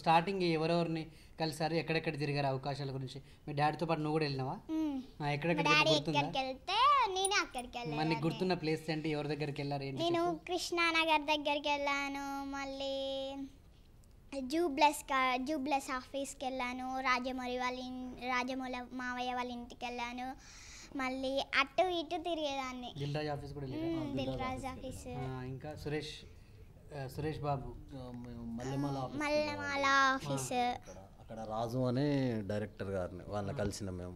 Starting ఎవరెవరిని కలిసారు ఎక్కడెక్కడ తిరిగారు అవకాశాల గురించి మీ డాడీతో పాటు నువ్వు కూడా వెళ్ళినావా ఎక్కడెక్కడ నేనే అక్కడికి వెళ్ళాను గుర్తున్న ప్లేస్ ఏంటి ఎవరి దగ్గరికి వెళ్ళారు నేను కృష్ణానగర్ దగ్గరికి వెళ్ళాను మళ్ళీ జూబ్లెస్ జూబ్లెస్ ఆఫీస్కి వెళ్ళాను రాజమౌళి వాళ్ళ రాజమౌళి మావయ్య వాళ్ళ ఇంటికి వెళ్ళాను మళ్ళీ అటు ఇటు తిరిగేదాన్ని దిల్రాజ్ ఆఫీస్ కూడా దిల్రాజ్ ఆఫీస్ ఇంకా సురేష్ సురేష్ బాబు మల్లెమాల ఆఫీస్ అక్కడ రాజు అనే డైరెక్టర్ గారిని వాళ్ళని కలిసిన మేము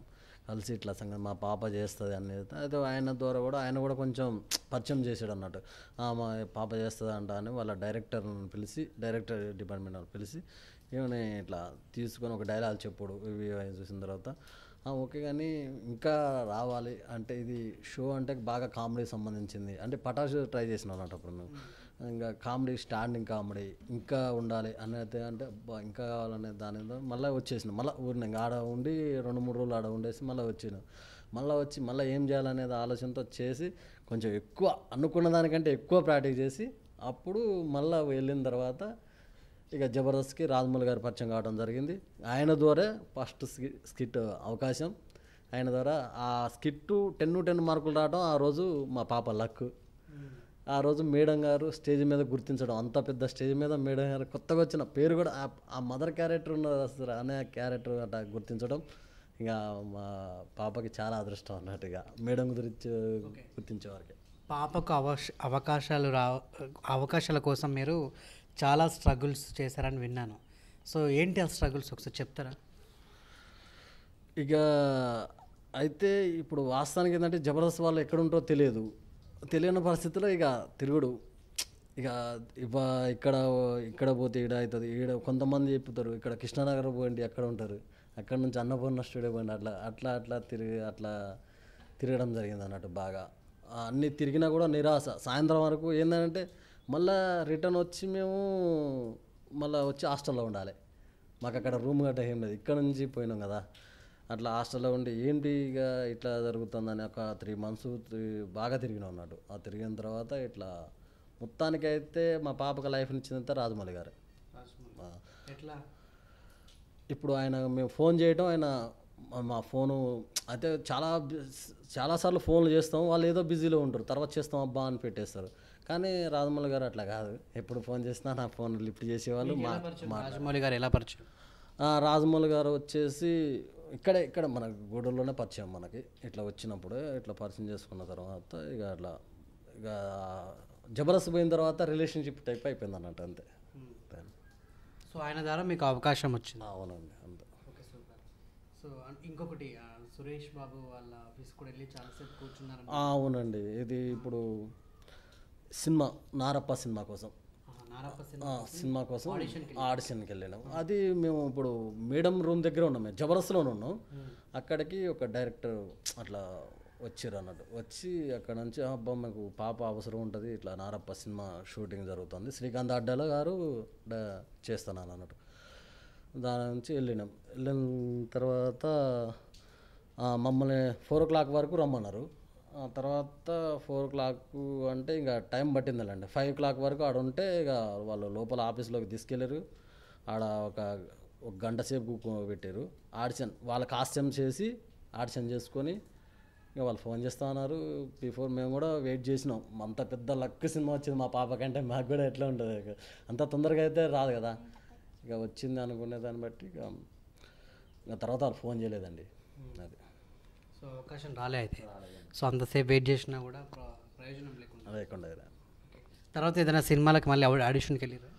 కలిసి ఇట్లా సంగతి మా పాప చేస్తుంది అనేది అయితే ఆయన ద్వారా కూడా ఆయన కూడా కొంచెం పరిచయం చేసాడు అన్నట్టు మా పాప చేస్తుంది అంట అని వాళ్ళ డైరెక్టర్ని పిలిచి డైరెక్టర్ డిపార్ట్మెంట్ వాళ్ళు పిలిచి ఏమని ఇట్లా తీసుకొని ఒక డైలాగ్ చెప్పుడు ఇవి చూసిన తర్వాత ఓకే కానీ ఇంకా రావాలి అంటే ఇది షో అంటే బాగా కామెడీ సంబంధించింది అంటే పటాషు ట్రై చేసిన అన్నట్టు అప్పుడు మేము ఇంకా కామెడీ స్టాండింగ్ కామెడీ ఇంకా ఉండాలి అనేది అంటే ఇంకా కావాలనే దాని మళ్ళీ వచ్చేసిన మళ్ళీ ఊరినా ఆడ ఉండి రెండు మూడు రోజులు ఆడ ఉండేసి మళ్ళీ వచ్చాను మళ్ళీ వచ్చి మళ్ళీ ఏం చేయాలనేది ఆలోచనతో చేసి కొంచెం ఎక్కువ అనుకున్న దానికంటే ఎక్కువ ప్రాక్టీస్ చేసి అప్పుడు మళ్ళీ వెళ్ళిన తర్వాత ఇక జబర్దస్త్కి రాజమౌళి గారు పరిచయం కావడం జరిగింది ఆయన ద్వారా ఫస్ట్ స్కిట్ అవకాశం ఆయన ద్వారా ఆ స్కిట్ టెన్ టెన్ మార్కులు రావడం ఆ రోజు మా పాప లక్ ఆ రోజు మేడం గారు స్టేజ్ మీద గుర్తించడం అంత పెద్ద స్టేజ్ మీద మేడం గారు కొత్తగా వచ్చిన పేరు కూడా ఆ మదర్ క్యారెక్టర్ ఉన్నది అసలు అనే క్యారెక్టర్ అట్లా గుర్తించడం ఇక మా పాపకి చాలా అదృష్టం అన్నట్టుగా మేడం గురించి గుర్తించేవారికి పాపకు అవకాశ అవకాశాలు రా అవకాశాల కోసం మీరు చాలా స్ట్రగుల్స్ చేశారని విన్నాను సో ఏంటి ఆ స్ట్రగుల్స్ ఒకసారి చెప్తారా ఇక అయితే ఇప్పుడు వాస్తవానికి ఏంటంటే జబర్దస్త్ వాళ్ళు ఎక్కడుంటారో తెలియదు తెలియని పరిస్థితిలో ఇక తిరుగుడు ఇక ఇవ ఇక్కడ ఇక్కడ పోతే ఈడ అవుతుంది ఈడ కొంతమంది చెప్తారు ఇక్కడ కృష్ణానగర్ పోయండి అక్కడ ఉంటారు అక్కడ నుంచి అన్నపూర్ణ స్టూడియో పోయింది అట్లా అట్లా అట్లా తిరిగి అట్లా తిరగడం జరిగింది అన్నట్టు బాగా అన్నీ తిరిగినా కూడా నిరాశ సాయంత్రం వరకు ఏంటంటే మళ్ళా రిటర్న్ వచ్చి మేము మళ్ళీ వచ్చి హాస్టల్లో ఉండాలి మాకు అక్కడ రూమ్ గట్ట ఏం లేదు ఇక్కడ నుంచి పోయినాం కదా అట్లా హాస్టల్లో ఉండి ఏంటి ఇక ఇట్లా జరుగుతుందని ఒక త్రీ మంత్స్ బాగా తిరిగిన ఉన్నాడు ఆ తిరిగిన తర్వాత ఇట్లా మొత్తానికి అయితే మా పాపకు లైఫ్ ఇచ్చిందంతా రాజమౌళి గారు ఎట్లా ఇప్పుడు ఆయన మేము ఫోన్ చేయడం ఆయన మా ఫోను అయితే చాలా చాలాసార్లు ఫోన్లు చేస్తాం వాళ్ళు ఏదో బిజీలో ఉంటారు తర్వాత చేస్తాం అబ్బా అని పెట్టేస్తారు కానీ రాజమౌళి గారు అట్లా కాదు ఎప్పుడు ఫోన్ చేసినా నా ఫోన్ లిఫ్ట్ చేసేవాళ్ళు మా రాజమౌళి గారు ఎలా పరిచయం రాజమౌళి గారు వచ్చేసి ఇక్కడ ఇక్కడ మన గూడూరులోనే పరిచయం మనకి ఇట్లా వచ్చినప్పుడు ఇట్లా పరిచయం చేసుకున్న తర్వాత ఇక అట్లా ఇక జబర్దస్త్ పోయిన తర్వాత రిలేషన్షిప్ టైప్ అయిపోయింది అన్నట్టు అంతే సో hmm. ఆయన ద్వారా మీకు అవకాశం వచ్చింది అవునండి అంతే సో ఇంకొకటి సురేష్ బాబు వాళ్ళ ఆఫీస్ కూడా వెళ్ళి చాలాసేపు కూర్చున్నారు అవునండి ఇది ఇప్పుడు సినిమా నారప్ప సినిమా కోసం సినిమా కోసం ఆడిషన్కి వెళ్ళినాం అది మేము ఇప్పుడు మేడం రూమ్ దగ్గర ఉన్నాం మేము జబర్దస్త్లో ఉన్నాం అక్కడికి ఒక డైరెక్టర్ అట్లా వచ్చారు అన్నట్టు వచ్చి అక్కడ నుంచి అబ్బా మాకు పాప అవసరం ఉంటుంది ఇట్లా నారప్ప సినిమా షూటింగ్ జరుగుతుంది శ్రీకాంత్ అడ్డాల గారు చేస్తున్నాను అన్నట్టు దాని నుంచి వెళ్ళినాం వెళ్ళిన తర్వాత మమ్మల్ని ఫోర్ ఓ క్లాక్ వరకు రమ్మన్నారు తర్వాత ఫోర్ క్లాక్ అంటే ఇంకా టైం అండి ఫైవ్ క్లాక్ వరకు ఆడ ఉంటే ఇక వాళ్ళు లోపల ఆఫీస్లోకి తీసుకెళ్ళారు ఆడ ఒక ఒక గంట సేపు పెట్టారు ఆడిషన్ వాళ్ళకి ఆస్యం చేసి ఆడిషన్ చేసుకొని ఇక వాళ్ళు ఫోన్ చేస్తా ఉన్నారు బిఫోర్ మేము కూడా వెయిట్ చేసినాం అంత పెద్ద లక్ సినిమా వచ్చింది మా పాప కంటే మాకు కూడా ఎట్లా ఉంటుంది అంత తొందరగా అయితే రాదు కదా ఇక వచ్చింది అనుకునే దాన్ని బట్టి ఇక తర్వాత వాళ్ళు ఫోన్ చేయలేదండి అది సో అవకాశం రాలే అయితే సో అంతసేపు వెయిట్ చేసినా కూడా ప్రయోజనం లేకుండా లేకుండా తర్వాత ఏదైనా సినిమాలకు మళ్ళీ ఆడిషన్కి వెళ్ళారు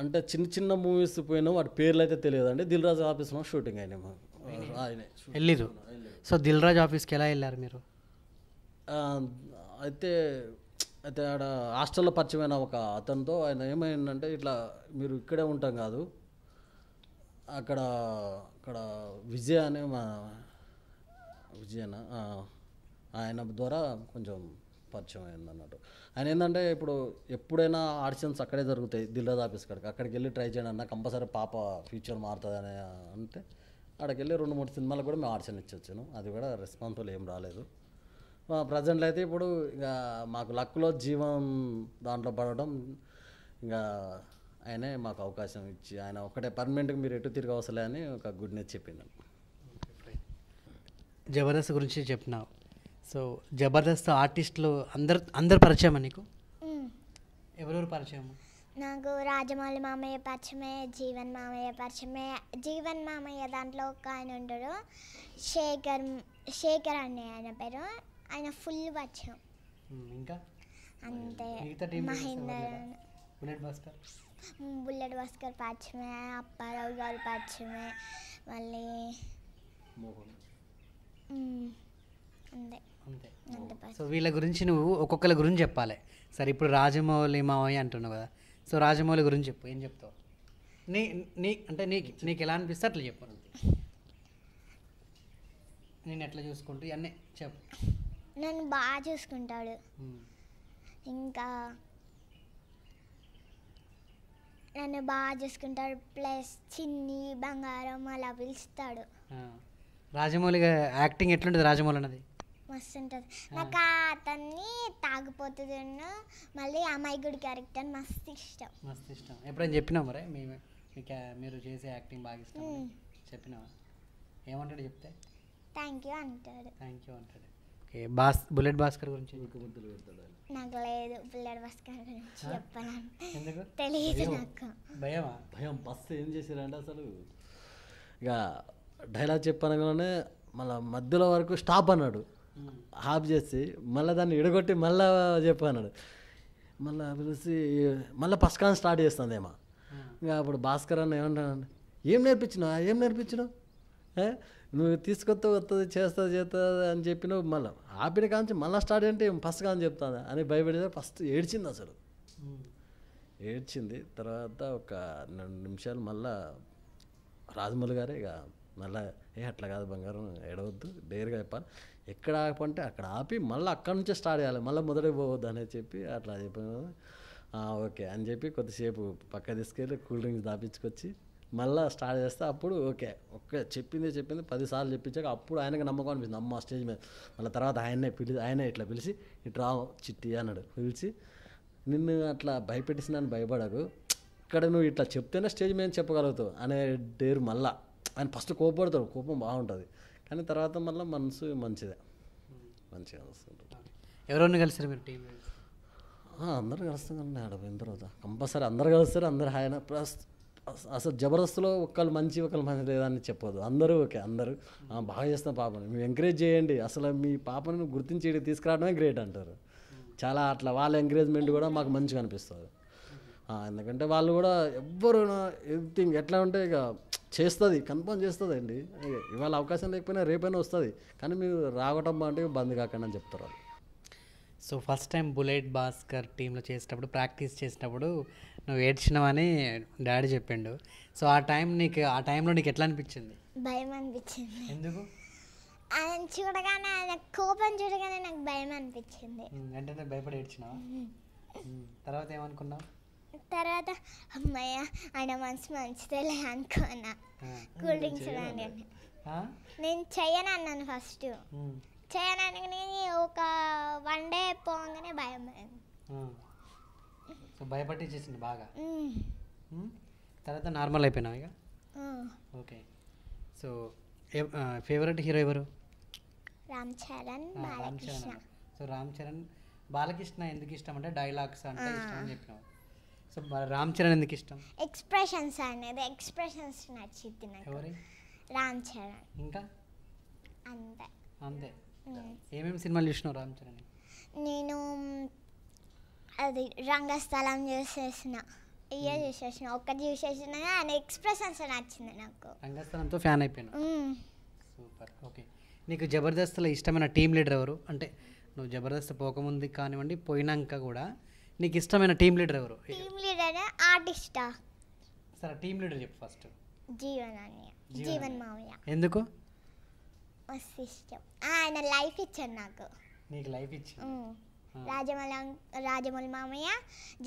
అంటే చిన్న చిన్న మూవీస్ పోయినా వాటి పేర్లు అయితే తెలియదు అండి దిల్ రాజు ఆఫీస్లో షూటింగ్ అయినా వెళ్ళిరు సో దిల్ రాజు ఆఫీస్కి ఎలా వెళ్ళారు మీరు అయితే అయితే ఆడ హాస్టల్లో పరిచయమైన ఒక అతనితో ఆయన ఏమైందంటే ఇట్లా మీరు ఇక్కడే ఉంటాం కాదు అక్కడ అక్కడ విజయ అనే మా విజయన ఆయన ద్వారా కొంచెం పరిచయం అయింది అన్నట్టు ఆయన ఏంటంటే ఇప్పుడు ఎప్పుడైనా ఆడిషన్స్ అక్కడే జరుగుతాయి దిల్రాజ్ ఆఫీస్ కాడికి అక్కడికి వెళ్ళి ట్రై చేయండి అన్న కంపల్సరీ పాప ఫ్యూచర్ మారుతుంది అంటే అక్కడికి వెళ్ళి రెండు మూడు సినిమాలకు కూడా మేము ఆడిషన్ ఇచ్చొచ్చాను అది కూడా రెస్పాన్సిబుల్ ఏం రాలేదు ప్రజెంట్లో అయితే ఇప్పుడు ఇక మాకు లక్లో జీవం దాంట్లో పడడం ఇంకా ఆయనే మాకు అవకాశం ఇచ్చి ఆయన ఒకటే పర్మనెంట్గా మీరు ఎటు తిరగవసలే అని ఒక గుడ్ న్యూస్ చెప్పిందండి జబర్దస్త్ గురించి చెప్పినావు సో జబర్దస్త్ ఆర్టిస్టులు అందరు అందరు పరిచయం నీకు ఎవరెవరు పరిచయం నాకు రాజమౌళి మామయ్య పరిచయమే జీవన్ మామయ్య పరిచయమే జీవన్ మామయ్య దాంట్లో ఒక ఆయన ఉంటాడు శేఖర్ శేఖర్ అనే ఆయన పేరు ఆయన ఫుల్ పరిచయం ఇంకా అంతే మహేందర్ బుల్లెట్ భాస్కర్ పరిచయమే అప్పారావు గారు పరిచయమే మళ్ళీ మోహన్ అంతే సో వీళ్ళ గురించి నువ్వు ఒక్కొక్కరి గురించి చెప్పాలి సరే ఇప్పుడు రాజమౌళి మావయ్య అంటున్నావు కదా సో రాజమౌళి గురించి చెప్పు ఏం చెప్తావు నీ నీ అంటే నీకు నీకు ఎలా అనిపిస్తే అట్లా చెప్పు నేను ఎట్లా చూసుకుంటూ అన్నీ చెప్పు నన్ను బాగా చూసుకుంటాడు ఇంకా నన్ను బాగా చూసుకుంటాడు ప్లస్ చిన్ని బంగారం అలా పిలుస్తాడు రాజమౌళి యాక్టింగ్ ఎట్లుంటుంది రాజమౌళి అన్నది మస్తు ఉంటుంది నాకు అతన్ని తాగిపోతుంది మళ్ళీ అమాయకుడి క్యారెక్టర్ మస్తు ఇష్టం మస్తు ఇష్టం ఎప్పుడైనా చెప్పినా మరి మీ మీరు చేసే యాక్టింగ్ బాగా ఇష్టం చెప్పినావా ఏమంటాడు చెప్తే థ్యాంక్ యూ అంటాడు థ్యాంక్ యూ అంటాడు ఓకే బాస్ బుల్లెట్ భాస్కర్ గురించి నాకు లేదు బుల్లెట్ భాస్కర్ గురించి చెప్పాలని తెలియదు నాకు భయమా భయం బస్సు ఏం చేశారంటే అసలు ఇక డైలాగ్ చెప్పనగానే మళ్ళీ మధ్యలో వరకు స్టాప్ అన్నాడు హాప్ చేసి మళ్ళీ దాన్ని ఇడగొట్టి మళ్ళీ చెప్పన్నాడు మళ్ళీ పిలిచి మళ్ళీ పస్కాన్ స్టార్ట్ చేస్తుందేమో ఇంకా అప్పుడు భాస్కర్ అన్న ఏమంటాడు ఏం నేర్పించినావు ఏం నేర్పించినావు నువ్వు తీసుకొస్తా వస్తుంది చేస్తా చేస్తుంది అని చెప్పిన మళ్ళీ ఆపిన కాంచి మళ్ళీ స్టార్ట్ అంటే ఫస్ట్ అని చెప్తాను అని భయపడితే ఫస్ట్ ఏడ్చింది అసలు ఏడ్చింది తర్వాత ఒక రెండు నిమిషాలు మళ్ళీ రాజమౌళి గారే ఇక మళ్ళా ఏ అట్లా కాదు బంగారం ఎడవద్దు డేర్గా చెప్పాలి ఎక్కడ ఆపంటే అక్కడ ఆపి మళ్ళీ అక్కడి నుంచే స్టార్ట్ చేయాలి మళ్ళీ మొదట పోవద్దు అనేది చెప్పి అట్లా చెప్పాను ఓకే అని చెప్పి కొద్దిసేపు పక్క తీసుకెళ్ళి కూల్ డ్రింక్స్ దాపించుకొచ్చి మళ్ళీ స్టార్ట్ చేస్తే అప్పుడు ఓకే ఒకే చెప్పింది చెప్పింది పదిసార్లు చెప్పించాక అప్పుడు ఆయనకు నమ్మకం అనిపించింది అమ్మ స్టేజ్ మీద మళ్ళీ తర్వాత ఆయనే పిలిచి ఆయనే ఇట్లా పిలిచి ఇటు రావు చిట్టి అన్నాడు పిలిచి నిన్ను అట్లా భయపెట్టిసిన భయపడకు ఇక్కడ నువ్వు ఇట్లా చెప్తేనే స్టేజ్ మీద చెప్పగలుగుతావు అనే డేరు మళ్ళా ఆయన ఫస్ట్ కోపడతాడు కోపం బాగుంటుంది కానీ తర్వాత మళ్ళీ మనసు మంచిదే మంచిగా వస్తుంటుంది ఎవరెవరిని కలిసారు మీరు టీం అందరు కలుస్తారండి ఆడ పోయిన తర్వాత కంపల్సరీ అందరు కలుస్తారు అందరు ఆయన ప్లస్ అసలు జబర్దస్త్లో ఒకళ్ళు మంచి ఒకళ్ళు మంచి లేదని చెప్పదు అందరూ ఓకే అందరూ బాగా చేస్తాం పాపని మీరు ఎంకరేజ్ చేయండి అసలు మీ పాపను గుర్తించి తీసుకురావడమే గ్రేట్ అంటారు చాలా అట్లా వాళ్ళ ఎంకరేజ్మెంట్ కూడా మాకు మంచిగా అనిపిస్తుంది ఎందుకంటే వాళ్ళు కూడా ఎవ్వరు ఎవ్రీథింగ్ ఎట్లా ఉంటే ఇక చేస్తుంది కన్ఫర్మ్ చేస్తుంది అండి ఇవాళ అవకాశం లేకపోయినా రేపైనా వస్తుంది కానీ మీరు రావటం అంటే బంద్ కాకండి అని చెప్తారు so first time Bullet Bhaskar టీంలో చేసేటప్పుడు ప్రాక్టీస్ చేసినప్పుడు నువ్వు ఏడ్చినావని డాడీ చెప్పిండు సో ఆ టైం నీకు ఆ టైంలో నీకు ఎట్లా అనిపించింది భయం అనిపించింది ఎందుకు ఆయన చూడగానే ఆయన కోపం చూడగానే నాకు భయం అనిపించింది వెంటనే భయపడి ఏడ్చినావా తర్వాత ఏమనుకున్నావు తర్వాత అమ్మయ్య ఆయన మనసు మంచిదేలే అనుకోనా కూల్ డ్రింక్స్ నేను చెయ్యను అన్నాను ఫస్ట్ చేయడానికి ఒక వన్ డే పోగానే భయం సో భయపట్టి బాగా తర్వాత నార్మల్ అయిపోయినా ఇక ఓకే సో ఫేవరెట్ హీరో ఎవరు రామ్ చరణ్ రామ్ చరణ్ సో రామ్ చరణ్ బాలకృష్ణ ఎందుకు ఇష్టం అంటే డైలాగ్స్ అంటే ఇష్టం అని చెప్పినావు సో రామ్ చరణ్ ఎందుకు ఇష్టం ఎక్స్ప్రెషన్స్ అనేది ఎక్స్ప్రెషన్స్ నచ్చింది నాకు ఎవరి రామ్ చరణ్ ఇంకా అంతే అంతే ఏమేమి సినిమాలు చూసినావు రామ్ చరణ్ నేను అది రంగస్థలం చేసేసిన ఇయే చూసేసిన ఒక్కటి చూసేసిన ఆయన ఎక్స్ప్రెషన్స్ నచ్చింది నాకు రంగస్థలంతో ఫ్యాన్ అయిపోయాను సూపర్ ఓకే నీకు జబర్దస్త్లో ఇష్టమైన టీం లీడర్ ఎవరు అంటే నువ్వు జబర్దస్త్ పోకముంది కానివ్వండి పోయినాక కూడా నీకు ఇష్టమైన టీమ్ లీడర్ ఎవరు టీమ్ లీడర్ ఆర్టిస్ట్ సరే టీమ్ లీడర్ చెప్పు ఫస్ట్ జీవన్ అన్నయ్య జీవన్ మామయ్య ఎందుకు మస్తు ఇష్టం ఆయన లైఫ్ ఇచ్చాడు నాకు నీకు లైఫ్ ఇచ్చి రాజమౌళి రాజమౌళి మామయ్య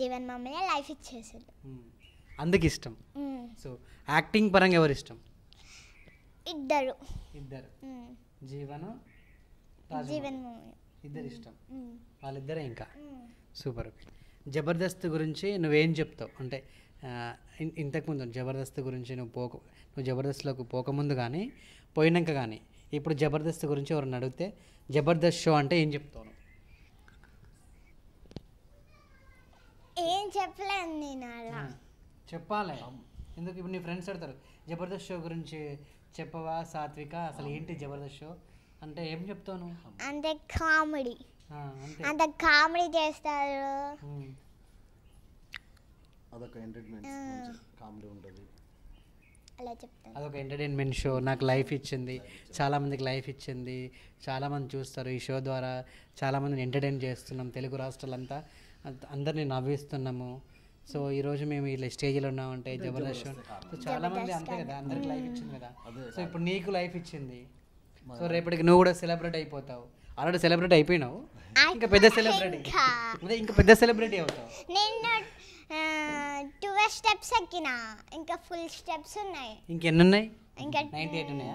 జీవన్ మామయ్య లైఫ్ ఇచ్చేసాడు అందుకు ఇష్టం సో యాక్టింగ్ పరంగా ఎవరు ఇష్టం ఇద్దరు ఇద్దరు జీవన్ జీవన్ మామయ్య ఇద్దరు ఇష్టం వాళ్ళిద్దరే ఇంకా సూపర్ జబర్దస్త్ గురించి నువ్వేం చెప్తావు అంటే ఇంతకుముందు జబర్దస్త్ గురించి నువ్వు పోక నువ్వు జబర్దస్త్లోకి పోకముందు కానీ పోయినాక కానీ ఇప్పుడు జబర్దస్త్ గురించి ఎవరిని అడిగితే జబర్దస్త్ షో అంటే ఏం చెప్తావు ఏం చెప్పలేను నేను చెప్పాలి ఎందుకు ఇప్పుడు నీ ఫ్రెండ్స్ అడతారు జబర్దస్త్ షో గురించి చెప్పవా సాత్విక అసలు ఏంటి జబర్దస్త్ షో అంటే ఏం చెప్తాను అంటే కామెడీ అంత కామెడీ చేస్తారు అదొక ఎంటర్టైన్మెంట్ కామెడీ ఉంటుంది అలా చెప్తాను అదొక ఎంటర్టైన్మెంట్ షో నాకు లైఫ్ ఇచ్చింది చాలామందికి లైఫ్ ఇచ్చింది చాలామంది చూస్తారు ఈ షో ద్వారా చాలామందిని ఎంటర్టైన్ చేస్తున్నాం తెలుగు రాష్ట్రాలంతా అందరినీ నవ్విస్తున్నాము సో ఈ రోజు మేము ఇలా స్టేజ్లో ఉన్నామంటే జబర్దస్త్ షో సో చాలామంది అంతే కదా అందరికి లైఫ్ ఇచ్చింది కదా సో ఇప్పుడు నీకు లైఫ్ ఇచ్చింది సో రేపటికి నువ్వు కూడా సెలబ్రేట్ అయిపోతావు ఆల్రెడీ సెలబ్రేట్ అయిపోయినావు ఇంకా పెద్ద సెలబ్రిటీ ఇంకా పెద్ద సెలబ్రిటీ అవుతావు నేను ట్వెల్వ్ స్టెప్స్ ఎక్కినా ఇంకా ఫుల్ స్టెప్స్ ఉన్నాయి ఇంకెన్ని ఉన్నాయి ఇంకా నైన్టీ ఎయిట్ ఉన్నాయి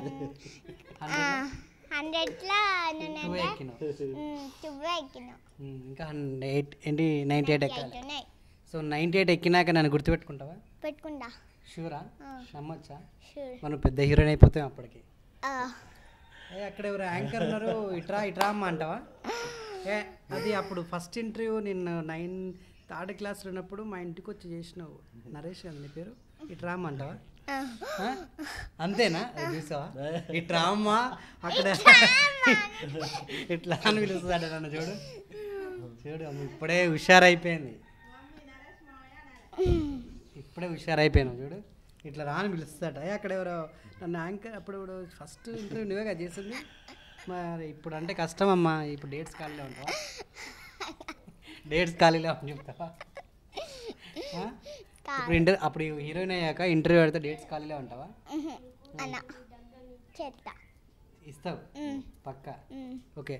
హండ్రెడ్లో నేను ఎక్కినావు ఇంకా ఎయిట్ ఏంటి నైన్టీ ఎయిట్ ఎక్కాలి సో నైన్టీ ఎయిట్ ఎక్కినాక నన్ను గుర్తుపెట్టుకుంటావా పెట్టుకుంటా షూరా నమ్మొచ్చా మనం పెద్ద హీరోయిన్ అయిపోతాం అప్పటికి అక్కడ ఎవరు యాంకర్ ఉన్నారు ఇట్రా ఇట్రా అమ్మ అంటావా ఏ అది అప్పుడు ఫస్ట్ ఇంటర్వ్యూ నిన్ను నైన్ థర్డ్ క్లాస్లో ఉన్నప్పుడు మా ఇంటికి వచ్చి చేసినావు నరేష్ అని పేరు ఇటు అంటావా అంతేనా చూసావా ఇటు అమ్మ అక్కడ ఇట్లా అని పిలుస్తాడు నన్ను చూడు చూడు ఇప్పుడే హుషారైపోయింది ఇప్పుడే హుషారైపోయాను చూడు ఇట్లా రాని పిలుస్తాట అక్కడ ఎవరో నన్ను యాంకర్ అప్పుడు ఇప్పుడు ఫస్ట్ ఇంటర్వ్యూ నువ్వే కదా చేసింది మరి ఇప్పుడు అంటే కష్టం అమ్మా ఇప్పుడు డేట్స్ ఖాళీలో ఉంటావా డేట్స్ ఖాళీలో అని చెప్తావా ఇప్పుడు ఇంటర్ అప్పుడు హీరోయిన్ అయ్యాక ఇంటర్వ్యూ పెడితే డేట్స్ ఖాళీలో ఉంటావా ఇస్తావు పక్క ఓకే